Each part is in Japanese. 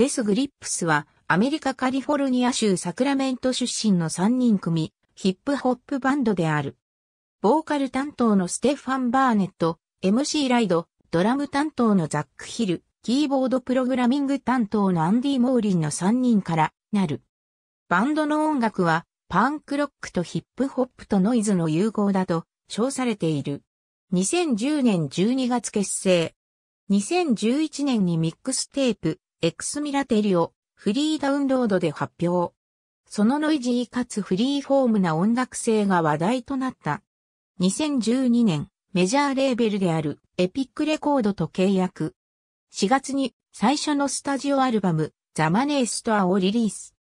レス・グリップスは、アメリカカリフォルニア州サクラメント出身の3人組、ヒップホップバンドである。ボーカル担当のステファン・バーネット、MC ライド、ドラム担当のザック・ヒル、キーボードプログラミング担当のアンディ・モーリンの3人からなる。バンドの音楽はパンクロックとヒップホップとノイズの融合だと称されている。2010年12月結成。2011年にミックステープエクスミラテリをフリーダウンロードで発表。そのノイジーかつフリーフォームな音楽性が話題となった。2012年、メジャーレーベルであるエピックレコードと契約。4月に最初のスタジオアルバム、ザ・マネー・ストアをリリース。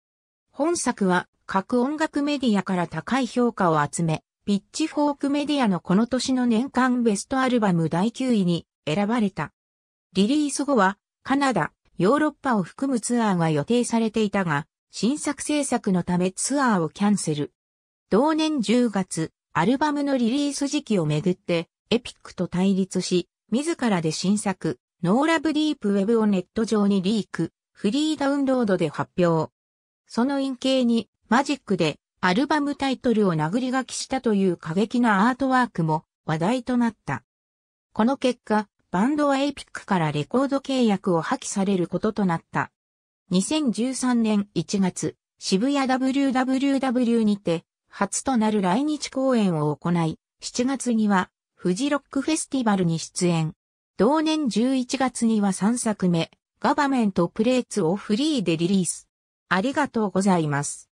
本作は各音楽メディアから高い評価を集め、ピッチフォークメディアのこの年の年間ベストアルバム第9位に選ばれた。リリース後はカナダ、ヨーロッパを含むツアーが予定されていたが、新作制作のためツアーをキャンセル。同年10月、アルバムのリリース時期をめぐって、エピックと対立し、自らで新作、ノーラブディープウェブをネット上にリーク、フリーダウンロードで発表。その陰形に、マジックで、アルバムタイトルを殴り書きしたという過激なアートワークも話題となった。この結果、バンドはエイピックからレコード契約を破棄されることとなった。2013年1月、渋谷 WWW にて、初となる来日公演を行い、7月には、フジロックフェスティバルに出演。同年11月には3作目、ガバメントプレーツをフリーでリリース。ありがとうございます。